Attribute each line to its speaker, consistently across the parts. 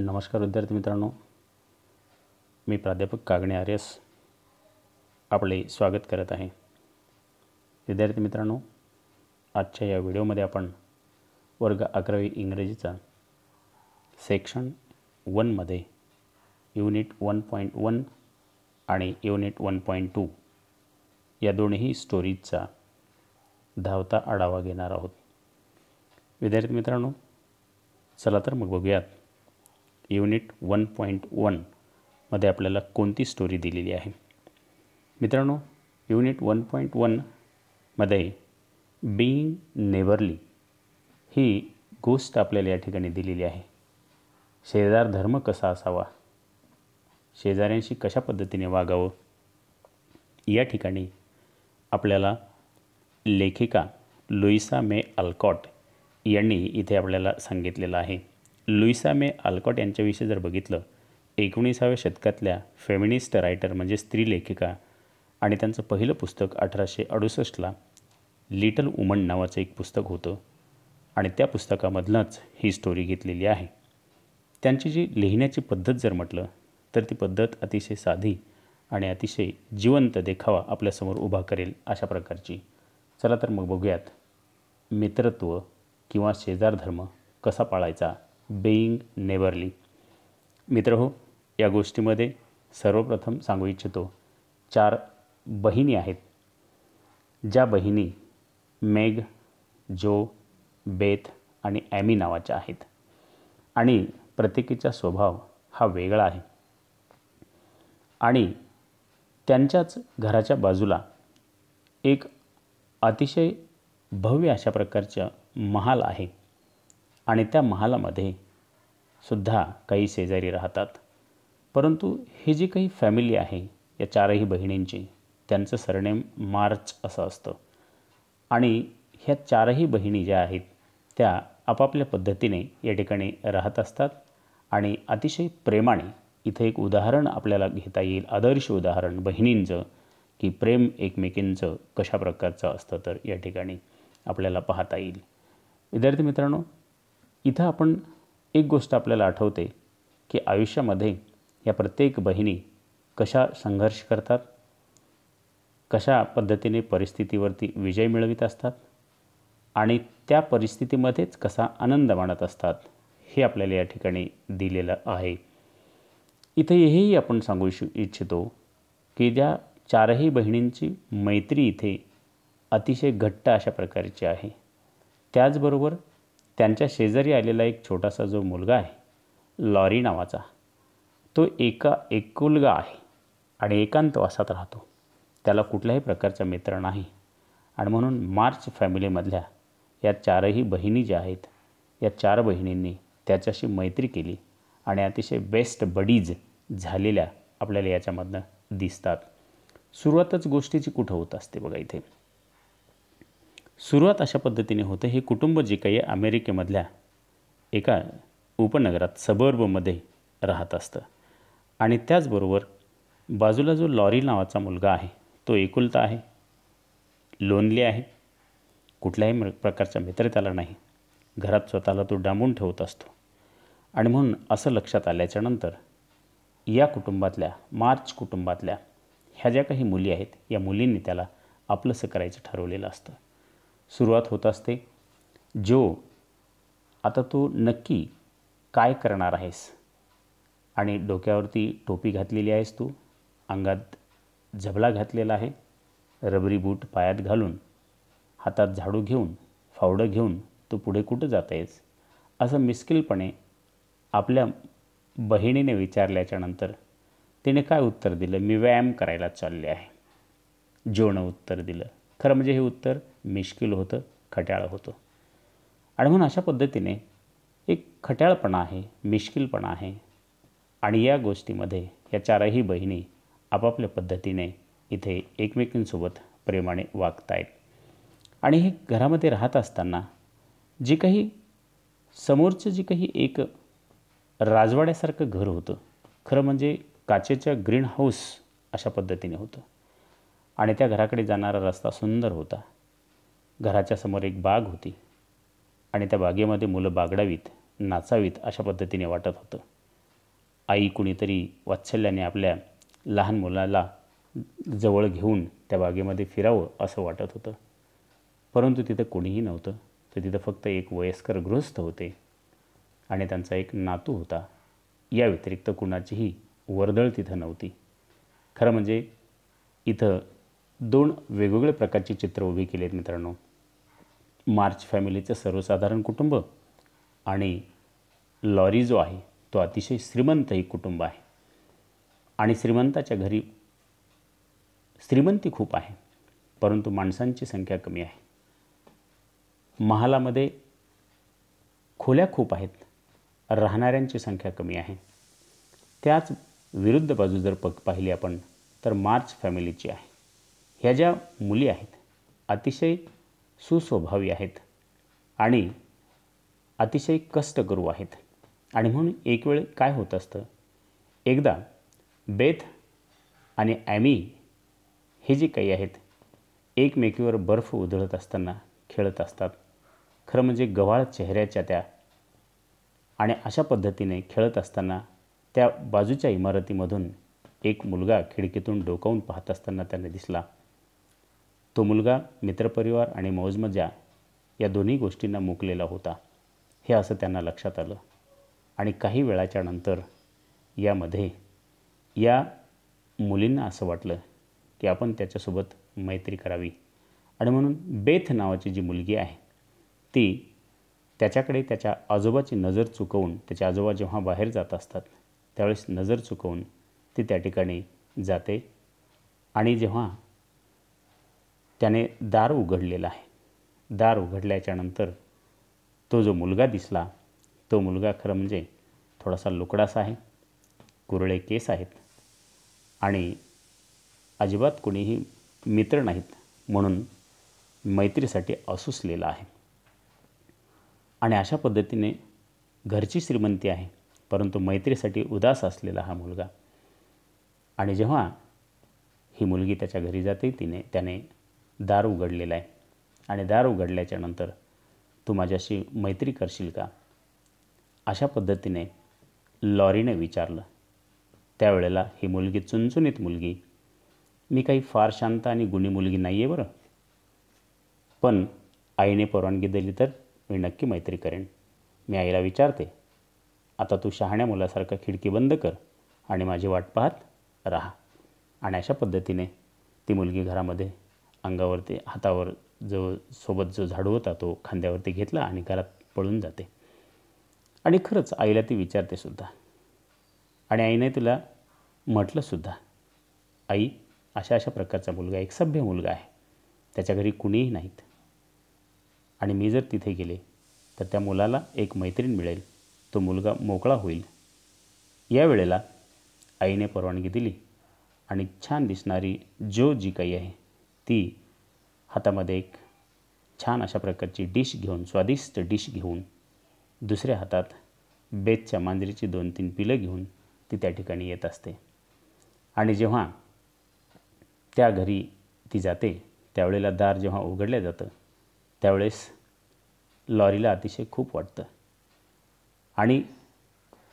Speaker 1: नमस्कार विद्यार्थी मित्रांनो मी प्राध्यापक कागणे आर्यस आपले स्वागत करत आहे विद्यार्थी मित्रांनो आजच्या या व्हिडिओमध्ये आपण वर्ग अकरावी इंग्रजीचा सेक्शन वनमध्ये युनिट वन पॉईंट वन आणि युनिट वन पॉईंट टू या दोन्ही स्टोरीजचा धावता आढावा घेणार आहोत विद्यार्थी मित्रांनो चला तर मग बघूयात युनिट वन पॉईंट वनमध्ये आपल्याला कोणती स्टोरी दिलेली आहे मित्रांनो युनिट वन पॉईंट वनमध्ये बीइंग नेवरली ही गोष्ट आपल्याला या ठिकाणी दिलेली आहे शेजार धर्म कसा असावा शेजाऱ्यांशी कशा पद्धतीने वागावं या ठिकाणी आपल्याला लेखिका लुईसा मे अल्कॉट यांनी इथे आपल्याला सांगितलेलं आहे लुईसा मे आल्कॉट यांच्याविषयी जर बघितलं एकोणीसाव्या शतकातल्या फेमिनिस्ट रायटर म्हणजे स्त्री लेखिका आणि त्यांचं पहिलं पुस्तक अठराशे अडुसष्टला लिटल वुमन नावाचं एक पुस्तक होतं आणि त्या पुस्तकामधनंच ही स्टोरी घेतलेली आहे त्यांची जी लिहिण्याची पद्धत जर म्हटलं तर ती पद्धत अतिशय साधी आणि अतिशय जिवंत देखावा आपल्यासमोर उभा करेल अशा प्रकारची चला तर मग बघूयात मित्रत्व किंवा शेजारधर्म कसा पाळायचा बेईंग नेबरली मित्र हो या गोष्टीमध्ये सर्वप्रथम सांगू इच्छितो चार बहिणी आहेत ज्या बहिणी मेग, जो बेथ आणि ॲमी नावाच्या आहेत आणि प्रत्येकीचा स्वभाव हा वेगळा आहे आणि त्यांच्याच घराच्या बाजूला एक अतिशय भव्य अशा प्रकारचं महाल आहे आणि त्या महालामध्ये सुद्धा काही शेजारी राहतात परंतु ही जी काही फॅमिली आहे या चारही बहिणींची त्यांचं सरनेम मार्च असं असतं आणि ह्या चारही बहिणी ज्या आहेत त्या आपापल्या पद्धतीने या ठिकाणी राहत असतात आणि अतिशय प्रेमाने इथं एक उदाहरण आपल्याला घेता येईल आदर्श उदाहरण बहिणींचं की प्रेम एकमेकींचं कशा प्रकारचं असतं तर या ठिकाणी आपल्याला पाहता येईल विद्यार्थी मित्रांनो इथं आपण एक गोष्ट आपल्याला आठवते की आयुष्यामध्ये या प्रत्येक बहिणी कशा संघर्ष करतात कशा पद्धतीने परिस्थितीवरती विजय मिळवित असतात आणि त्या परिस्थितीमध्येच कसा आनंद मानत असतात हे आपल्याला या ठिकाणी दिलेलं आहे इथे हेही आपण सांगू इच्छितो की ज्या चारही बहिणींची मैत्री इथे अतिशय घट्ट अशा प्रकारची आहे त्याचबरोबर त्यांच्या शेजारी आलेला एक छोटासा जो मुलगा आहे लॉरी नावाचा तो एका एकुलगा आहे आणि एकांतवासात राहतो त्याला कुठल्याही प्रकारचा मित्र नाही आणि म्हणून मार्च फॅमिलीमधल्या या चारही बहिणी ज्या आहेत या चार बहिणींनी त्याच्याशी मैत्री केली आणि अतिशय बेस्ट बडीज झालेल्या आपल्याला याच्यामधनं दिसतात सुरुवातच गोष्टीची कुठं होत असते बघा इथे सुरुवात अशा पद्धतीने होते हे कुटुंब जे काही अमेरिकेमधल्या एका उपनगरात सबर्बमध्ये राहत असतं आणि त्याचबरोबर बाजूला जो लॉरी नावाचा मुलगा आहे तो एकुलता आहे लोनली आहे कुठल्याही प्रकारच्या मित्र त्याला नाही घरात स्वतःला तो डांबून ठेवत असतो आणि म्हणून असं लक्षात आल्याच्यानंतर या कुटुंबातल्या मार्च कुटुंबातल्या ह्या ज्या काही मुली आहेत या मुलींनी त्याला आपलंसं करायचं ठरवलेलं असतं सुरुवात होत असते जो आता तू नक्की काय करणार आहेस आणि डोक्यावरती टोपी घातलेली आहेस तू अंगात झबला घातलेला आहे रबरी बूट पायात घालून हातात झाडू घेऊन फावडं घेऊन तू पुढे कुठं जात आहेस असं मिस्किलपणे आपल्या बहिणीने विचारल्याच्यानंतर तिने काय उत्तर दिलं मी व्यायाम करायला चालले आहे जोनं उत्तर दिलं खरं म्हणजे हे उत्तर मिश्किल होतं खट्याळ होतं आणि म्हणून अशा पद्धतीने एक खट्याळपणा आहे मिश्किलपणा आहे आणि या गोष्टीमध्ये या चारही बहिणी आपापल्या पद्धतीने इथे एकमेकींसोबत प्रेमाने वागतायत आणि हे घरामध्ये राहत असताना जी काही समोरचं जी काही एक राजवाड्यासारखं घर होतं खरं म्हणजे काचेच्या ग्रीन हाऊस अशा पद्धतीने होतं आणि त्या घराकडे जाणारा रस्ता सुंदर होता घराच्या समोर एक बाग होती आणि त्या बागेमध्ये मुलं बागडावीत नाचावीत अशा पद्धतीने वाटत होतं आई कुणीतरी वात्सल्याने आपल्या लहान मुलाला जवळ घेऊन त्या बागेमध्ये फिरावं असं वाटत होतं परंतु तिथं कोणीही नव्हतं तर तिथं फक्त एक वयस्कर गृहस्थ होते आणि त्यांचा एक नातू होता या व्यतिरिक्त कुणाचीही वर्दळ तिथं नव्हती खरं म्हणजे इथं दोन वेगवेगळ्या प्रकारची चित्र उभी केली आहेत मित्रांनो मार्च फॅमिलीचं सर्वसाधारण कुटुंब आणि लॉरी जो आहे तो अतिशय श्रीमंतही कुटुंब आहे आणि श्रीमंताच्या घरी श्रीमंती खूप आहे परंतु माणसांची संख्या कमी आहे महालामध्ये खोल्या खूप आहेत राहणाऱ्यांची संख्या कमी आहे त्याच विरुद्ध बाजू जर पग पाहिली आपण तर मार्च फॅमिलीची आहे ह्या ज्या मुली आहेत अतिशय सुस्वभावी आहेत आणि अतिशय कष्टकरू आहेत आणि म्हणून एक वेळ काय होत असतं एकदा बेथ आणि ॲमी हे जे काही आहेत एकमेकीवर बर्फ उधळत असताना खेळत असतात खरं म्हणजे गवाळ चेहऱ्याच्या त्या आणि अशा पद्धतीने खेळत असताना त्या बाजूच्या इमारतीमधून एक मुलगा खिडकीतून डोकावून पाहत असताना त्यांना दिसला तो मुलगा मित्रपरिवार आणि मौजमजा या दोन्ही गोष्टींना मुकलेला होता हे असं त्यांना लक्षात आलं आणि काही वेळाच्या नंतर यामध्ये या मुलींना असं वाटलं की आपण त्याच्यासोबत मैत्री करावी आणि म्हणून बेथ नावाची जी मुलगी आहे ती त्याच्याकडे त्याच्या आजोबाची नजर चुकवून त्याचे आजोबा जेव्हा बाहेर जात असतात त्यावेळेस नजर चुकवून ती त्या ठिकाणी जाते आणि जेव्हा त्याने दार उघडलेलं आहे दार उघडल्याच्यानंतर तो जो मुलगा दिसला तो मुलगा खरं म्हणजे थोडासा लुकडासा आहे कुरळे केस आहेत आणि अजिबात कोणीही मित्र नाहीत म्हणून मैत्रीसाठी असुसलेला आहे आणि अशा पद्धतीने घरची श्रीमंती आहे परंतु मैत्रीसाठी उदास असलेला हा मुलगा आणि जेव्हा ही मुलगी त्याच्या घरी जाते तिने त्याने दार उघडलेलं आहे आणि दार उघडल्याच्या नंतर तू माझ्याशी मैत्री करशील का अशा पद्धतीने लॉरीने विचारलं त्यावेळेला ही मुलगी चुनचुनीत मुलगी मी काही फार शांत आणि गुणी मुलगी नाही आहे बरं पण आईने परवानगी दिली तर मी नक्की मैत्री करेन मी आईला विचारते आता तू शहाण्या मुलासारखा खिडकी बंद कर आणि माझी वाट पाहत राहा आणि अशा पद्धतीने ती मुलगी घरामध्ये अंगावरती हातावर जो सोबत जो झाडू होता तो खांद्यावरती घेतला आणि घरात पळून जाते आणि खरंच आईला ती विचारते सुद्धा आणि आईने म्हटलं म्हटलंसुद्धा आई अशा अशा प्रकारचा मुलगा एक सभ्य मुलगा आहे त्याच्या घरी कुणीही नाहीत आणि मी जर तिथे गेले तर त्या मुलाला एक मैत्रीण मिळेल तो मुलगा मोकळा होईल या वेळेला आईने परवानगी दिली आणि छान दिसणारी जो जी काही आहे ती हातामध्ये एक छान अशा प्रकारची डिश घेऊन स्वादिष्ट डिश घेऊन दुसऱ्या हातात बेतच्या मांजरीची दोन तीन पिलं घेऊन ती त्या ठिकाणी येत असते आणि जेव्हा त्या घरी ती जाते त्यावेळेला दार जेव्हा उघडलं जातं त्यावेळेस लॉरीला अतिशय खूप वाटतं आणि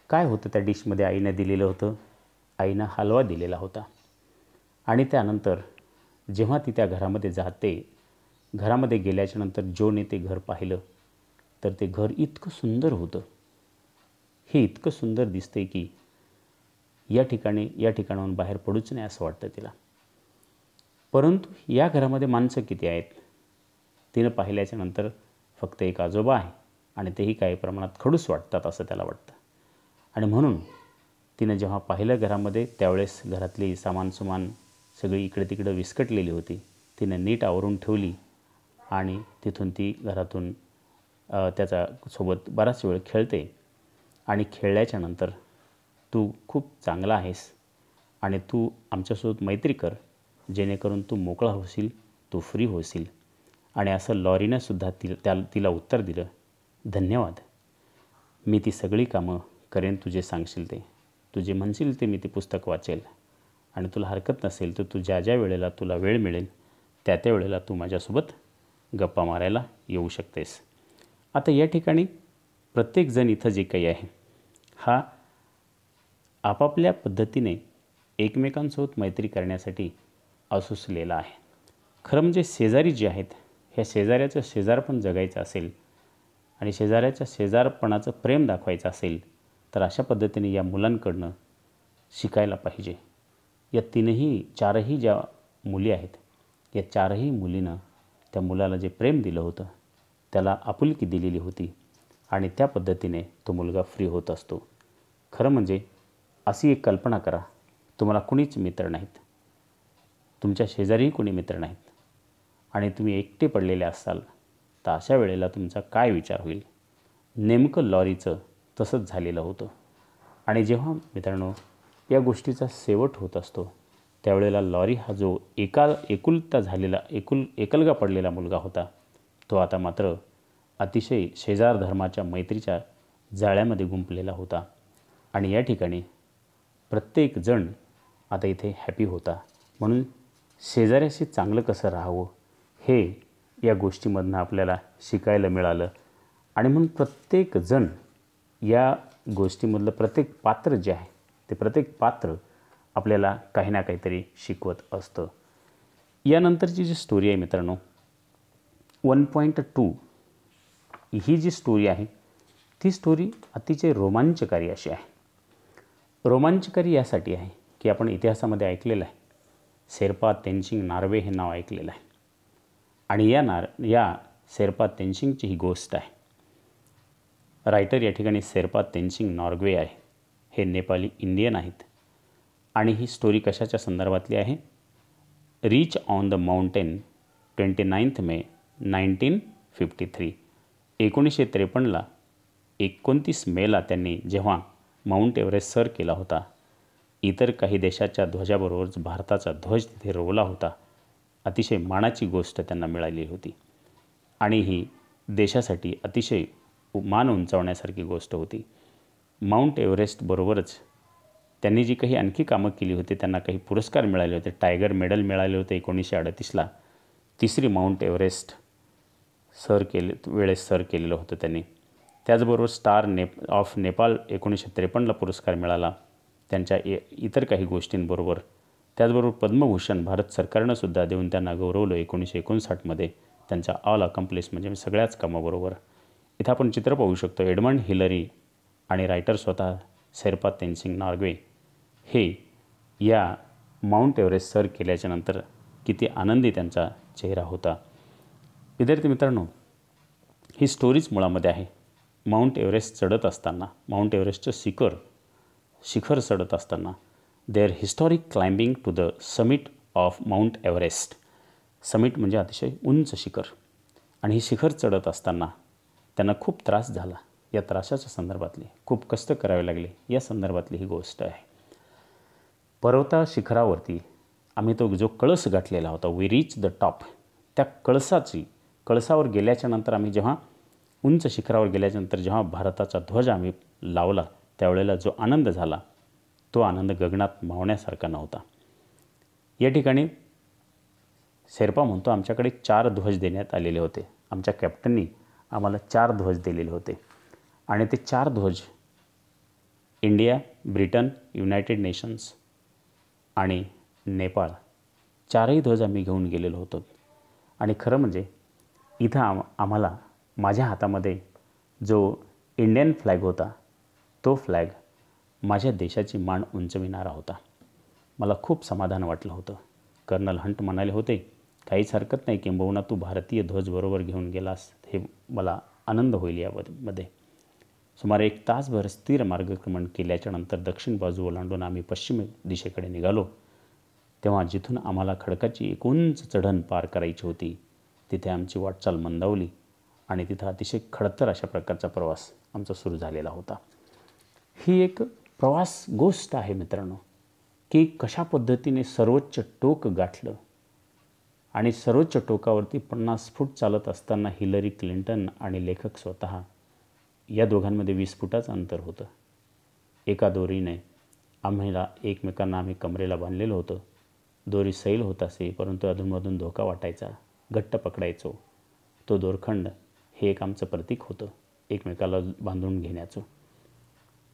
Speaker 1: काय होतं त्या डिशमध्ये आईने दिलेलं होतं आईनं हलवा दिलेला होता आणि त्यानंतर जेव्हा ती त्या घरामध्ये जाते घरामध्ये गेल्याच्या नंतर जोने ते घर पाहिलं तर ते घर इतकं सुंदर होतं हे इतकं सुंदर दिसते की या ठिकाणी या ठिकाणाहून बाहेर पडूच नाही असं वाटतं तिला परंतु या घरामध्ये माणसं किती आहेत तिनं पाहिल्याच्या नंतर फक्त एक आजोबा आहे आणि तेही काही प्रमाणात खडूस वाटतात असं त्याला वाटतं आणि म्हणून तिनं जेव्हा पाहिलं घरामध्ये त्यावेळेस घरातली सामान सुमान सगळी इकडे तिकडे विस्कटलेली होती तिनं नीट आवरून ठेवली आणि तिथून ती घरातून त्याचा सोबत बराच वेळ खेळते आणि खेळल्याच्या नंतर तू खूप चांगला आहेस आणि तू आमच्यासोबत मैत्री कर जेणेकरून तू मोकळा होशील तू फ्री होशील आणि असं लॉरीनंसुद्धा ति त्या तिला उत्तर दिलं धन्यवाद मी ती सगळी कामं करेन तुझे सांगशील ते तुझे म्हणशील ते मी ते पुस्तक वाचेल आणि तुला हरकत नसेल तर तू ज्या ज्या वेळेला तुला वेळ मिळेल त्या त्या वेळेला तू माझ्यासोबत गप्पा मारायला येऊ शकतेस आता या ठिकाणी प्रत्येकजण इथं जे काही आहे हा आपापल्या पद्धतीने एकमेकांसोबत मैत्री करण्यासाठी असुसलेला आहे खरं म्हणजे शेजारी जे आहेत ह्या शेजाऱ्याचं शेजारपण जगायचं असेल आणि शेजाऱ्याच्या शेजारपणाचं प्रेम दाखवायचं असेल तर अशा पद्धतीने या मुलांकडनं शिकायला पाहिजे या तीनही चारही ज्या मुली आहेत या चारही मुलीनं त्या मुलाला जे प्रेम दिलं होतं त्याला आपुलकी दिलेली होती आणि त्या पद्धतीने तो मुलगा फ्री होत असतो खरं म्हणजे अशी एक कल्पना करा तुम्हाला कुणीच मित्र नाहीत तुमच्या शेजारीही कोणी मित्र नाहीत आणि तुम्ही एकटे पडलेले असाल तर अशा वेळेला तुमचा काय विचार होईल नेमकं लॉरीचं तसंच झालेलं होतं आणि जेव्हा मित्रांनो या गोष्टीचा शेवट होत असतो त्यावेळेला लॉरी हा जो एका एकुलता झालेला एकुल एकलगा पडलेला मुलगा होता तो आता मात्र अतिशय शेजार धर्माच्या मैत्रीच्या जाळ्यामध्ये गुंपलेला होता आणि या ठिकाणी प्रत्येकजण आता इथे हॅपी होता म्हणून शेजाऱ्याशी चांगलं कसं राहावं हे या गोष्टीमधनं आपल्याला शिकायला मिळालं आणि म्हणून प्रत्येकजण या गोष्टीमधलं प्रत्येक पात्र जे आहे ते प्रत्येक पात्र आपल्याला काही ना काहीतरी शिकवत असतं यानंतरची जी स्टोरी आहे मित्रांनो वन पॉईंट टू ही जी स्टोरी आहे ती स्टोरी अतिशय रोमांचकारी अशी आहे रोमांचकारी यासाठी आहे की आपण इतिहासामध्ये ऐकलेलं आहे शेर्पा तेनशिंग नार्वे हे नाव ऐकलेलं आहे आणि या नार या शेर्पा तेनशिंगची ही गोष्ट आहे रायटर या ठिकाणी शेर्पा तेनशिंग नॉर्वे आहे हे नेपाली इंडियन आहेत आणि ही स्टोरी कशाच्या संदर्भातली आहे reach on the mountain twenty ninth May nineteen fifty three एकोणीसशे त्रेपन्नला एकोणतीस मेला त्यांनी जेव्हा माउंट एव्हरेस्ट सर केला होता इतर काही देशाच्या ध्वजाबरोबरच भारताचा ध्वज तिथे रोवला होता अतिशय मानाची गोष्ट त्यांना मिळाली होती आणि ही देशासाठी अतिशय मान उंचावण्यासारखी गोष्ट होती माउंट एव्हरेस्टबरोबरच त्यांनी जी काही आणखी कामं केली होती त्यांना काही पुरस्कार मिळाले होते टायगर मेडल मिळाले होते एकोणीसशे अडतीसला तिसरी माउंट एव्हरेस्ट सर केले वेळेस सर केलेलं होतं त्यांनी त्याचबरोबर स्टार नेप ऑफ नेपाळ एकोणीसशे त्रेपन्नला पुरस्कार मिळाला त्यांच्या ए इतर काही गोष्टींबरोबर त्याचबरोबर पद्मभूषण भारत सरकारनं सुद्धा देऊन त्यांना गौरवलं एकोणीसशे एकोणसाठमध्ये त्यांचा ऑल अकम्प्लिश म्हणजे सगळ्याच कामाबरोबर इथं आपण चित्र पाहू शकतो एडमंड हिलरी आणि रायटर स्वतः शेर्पा तेनसिंग नॉर्वे हे या माउंट एवरेस्ट सर केल्याच्यानंतर किती आनंदी त्यांचा चेहरा होता विद्यार्थी मित्रांनो ही स्टोरीच मुळामध्ये आहे माउंट एव्हरेस्ट चढत असताना माउंट एव्हरेस्टचं शिखर शिखर चढत असताना their historic climbing to the summit of mount Everest summit म्हणजे अतिशय उंच शिखर आणि हे शिखर चढत असताना त्यांना खूप त्रास झाला या त्रासाच्या संदर्भातली खूप कष्ट करावे लागले या संदर्भातली ही गोष्ट आहे पर्वता शिखरावरती आम्ही तो जो कळस गाठलेला होता वी रीच द टॉप त्या कळसाची कळसावर गेल्याच्या नंतर आम्ही जेव्हा उंच शिखरावर गेल्याच्यानंतर जेव्हा भारताचा ध्वज आम्ही लावला त्यावेळेला जो आनंद झाला तो आनंद गगनात मावण्यासारखा नव्हता या ठिकाणी शेर्पा म्हणतो आमच्याकडे चार ध्वज देण्यात आलेले होते आमच्या कॅप्टननी आम्हाला चार ध्वज दिलेले होते आणि ते चार ध्वज इंडिया ब्रिटन युनायटेड नेशन्स आणि नेपाळ चारही ध्वज आम्ही घेऊन गेलेलो होतो आणि खरं म्हणजे इथं आम आम्हाला माझ्या हातामध्ये जो इंडियन फ्लॅग होता तो फ्लॅग माझ्या देशाची मान उंचविणारा होता मला खूप समाधान वाटलं होतं कर्नल हंट म्हणाले होते काहीच हरकत नाही किंबहुना तू भारतीय ध्वजबरोबर घेऊन गेलास हे मला आनंद होईल यामध्ये सुमारे एक तासभर स्थिर मार्गक्रमण केल्याच्या नंतर दक्षिण बाजू ओलांडून आम्ही पश्चिम दिशेकडे निघालो तेव्हा जिथून आम्हाला खडकाची एक उंच चढण पार करायची होती तिथे आमची वाटचाल मंदावली आणि तिथं अतिशय खडतर अशा प्रकारचा प्रवास आमचा सुरू झालेला होता ही एक प्रवास गोष्ट आहे मित्रांनो की कशा पद्धतीने सर्वोच्च टोक गाठलं आणि सर्वोच्च टोकावरती पन्नास फूट चालत असताना हिलरी क्लिंटन आणि लेखक स्वतः या दोघांमध्ये वीस फुटाचं अंतर होतं एका दोरीने आम्हाला एकमेकांना आम्ही कमरेला बांधलेलं होतं दोरी सैल होत असे परंतु अधूनमधून धोका वाटायचा घट्ट पकडायचो तो दोरखंड हे एक आमचं प्रतीक होतं एकमेकाला बांधून घेण्याचं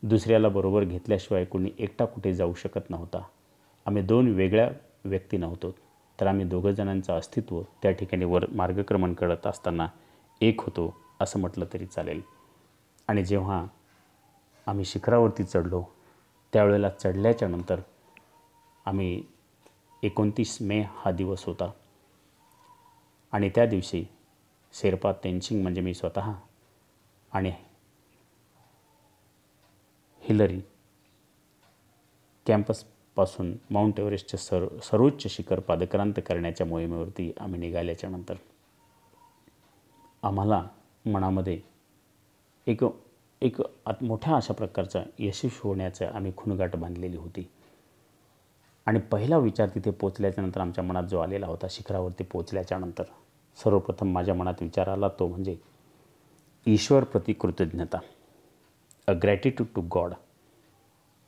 Speaker 1: दुसऱ्याला बरोबर घेतल्याशिवाय कोणी एकटा कुठे जाऊ शकत नव्हता आम्ही दोन वेगळ्या व्यक्ती नव्हतो तर आम्ही दोघं जणांचं अस्तित्व त्या ठिकाणी वर मार्गक्रमण करत असताना एक होतो असं म्हटलं तरी चालेल आणि जेव्हा आम्ही शिखरावरती चढलो त्यावेळेला चढल्याच्यानंतर आम्ही एकोणतीस मे हा दिवस होता आणि त्या दिवशी शेरपा तेनसिंग म्हणजे मी स्वत आणि हिलरी कॅम्पसपासून माउंट एव्हरेस्टचे सर सर्वोच्च शिखर पादक्रांत करण्याच्या मोहिमेवरती आम्ही निघाल्याच्यानंतर आम्हाला मनामध्ये एक एक आत मोठ्या अशा प्रकारचा यशस्वी होण्याचं आम्ही खुणगाट बांधलेली होती आणि पहिला विचार तिथे पोचल्याच्यानंतर आमच्या मनात जो आलेला होता शिखरावरती पोचल्याच्यानंतर सर्वप्रथम माझ्या मनात विचार आला तो म्हणजे ईश्वर प्रति कृतज्ञता अ ग्रॅटिट्यूड टू गॉड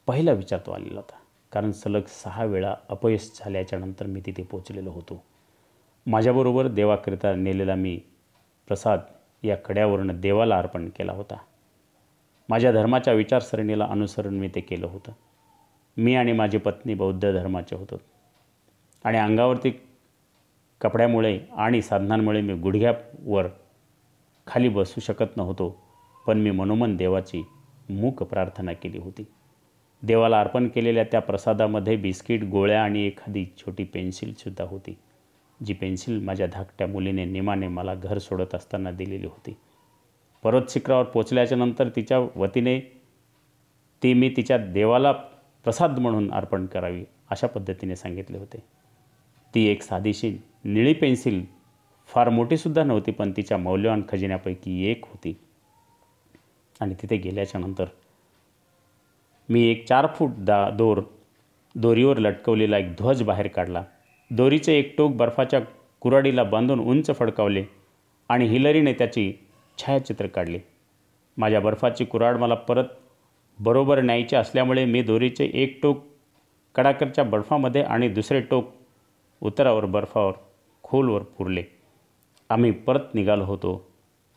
Speaker 1: पहिला विचार तो आलेला होता कारण सलग सहा वेळा अपयश झाल्याच्यानंतर मी तिथे पोचलेलो होतो माझ्याबरोबर देवाकरिता नेलेला मी प्रसाद या कड्यावरून देवाला अर्पण केला होता माझ्या धर्माच्या विचारसरणीला अनुसरून मी ते केलं होतं मी आणि माझी पत्नी बौद्ध धर्माचे होतो आणि अंगावरती कपड्यामुळे आणि साधनांमुळे मी गुडघ्यावर खाली बसू शकत नव्हतो पण मी मनोमन देवाची मूक प्रार्थना केली होती देवाला अर्पण केलेल्या त्या प्रसादामध्ये बिस्किट गोळ्या आणि एखादी छोटी पेन्सिलसुद्धा होती जी पेन्सिल माझ्या धाकट्या मुलीने निमाने मला घर सोडत असताना दिलेली होती पर्वत शिखरावर पोचल्याच्यानंतर तिच्या वतीने ती मी तिच्या देवाला प्रसाद म्हणून अर्पण करावी अशा पद्धतीने सांगितले होते ती एक साधीशी निळी पेन्सिल फार मोठीसुद्धा नव्हती पण तिच्या मौल्यवान खजिन्यापैकी एक होती आणि तिथे गेल्याच्या नंतर मी एक चार फूट दा दोर दोरीवर लटकवलेला एक ध्वज बाहेर काढला दोरीचे एक टोक बर्फाच्या कुराडीला बांधून उंच फडकावले आणि हिलरीने त्याची छायाचित्र काढले माझ्या बर्फाची कुराड मला परत बरोबर न्यायचे असल्यामुळे मी दोरीचे एक टोक कडाकरच्या बर्फामध्ये आणि दुसरे टोक उतरावर बर्फावर खोलवर पुरले आम्ही परत निघालो होतो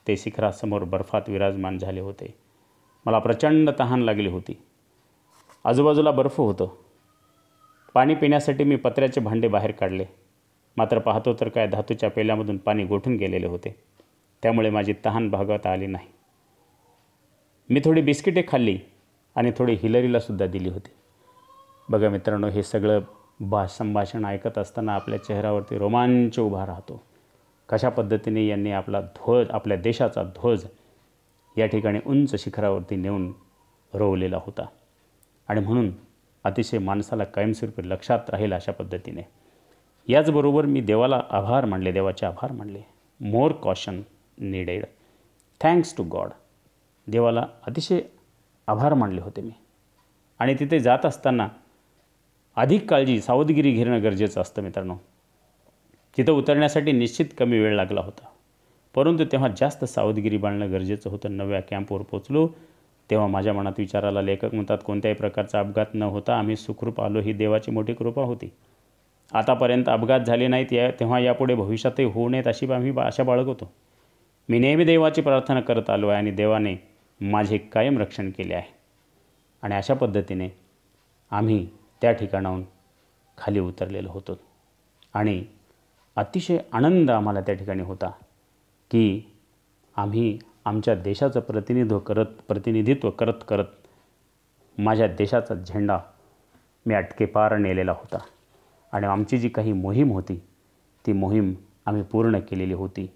Speaker 1: ते शिखरासमोर बर्फात विराजमान झाले होते मला प्रचंड तहान लागली होती आजूबाजूला बर्फ होतं पाणी पिण्यासाठी मी पत्र्याचे भांडे बाहेर काढले मात्र पाहतो तर काय धातूच्या पेल्यामधून पाणी गोठून गेलेले होते त्यामुळे माझी तहान भागवत आली नाही मी थोडी बिस्किटे खाल्ली आणि थोडी हिलरीलासुद्धा दिली होती बघा मित्रांनो हे सगळं भा संभाषण ऐकत असताना आपल्या चेहऱ्यावरती रोमांच उभा राहतो कशा पद्धतीने यांनी आपला ध्वज आपल्या देशाचा ध्वज या ठिकाणी उंच शिखरावरती नेऊन रोवलेला होता आणि म्हणून अतिशय माणसाला कायमस्वरूपी लक्षात राहील अशा पद्धतीने याचबरोबर मी देवाला आभार मानले देवाचे आभार मानले more caution needed thanks to God देवाला अतिशय आभार मानले होते मी आणि तिथे जात असताना अधिक काळजी सावधगिरी घेणं गरजेचं असतं मित्रांनो तिथं उतरण्यासाठी निश्चित कमी वेळ लागला होता परंतु तेव्हा जास्त सावधगिरी बांधणं गरजेचं होतं नव्या कॅम्पवर पोचलो तेव्हा माझ्या मनात विचाराला लेखक म्हणतात कोणत्याही प्रकारचा अपघात न होता आम्ही सुखरूप आलो ही देवाची मोठी कृपा होती आतापर्यंत अपघात झाले नाहीत या तेव्हा यापुढे भविष्यातही होऊ नयेत अशी आम्ही आशा बाळगतो मी नेहमी देवाची प्रार्थना करत आलो आहे आणि देवाने माझे कायम रक्षण केले आहे आणि अशा पद्धतीने आम्ही त्या ठिकाणाहून खाली उतरलेलो होतो आणि अतिशय आनंद आम्हाला त्या ठिकाणी होता की आम्ही आमच्या देशाचं प्रतिनिधित्व करत प्रतिनिधित्व करत करत माझ्या देशाचा झेंडा मी अटकेपार नेलेला होता आणि आमची जी काही मोहीम होती ती मोहीम आम्ही पूर्ण केलेली होती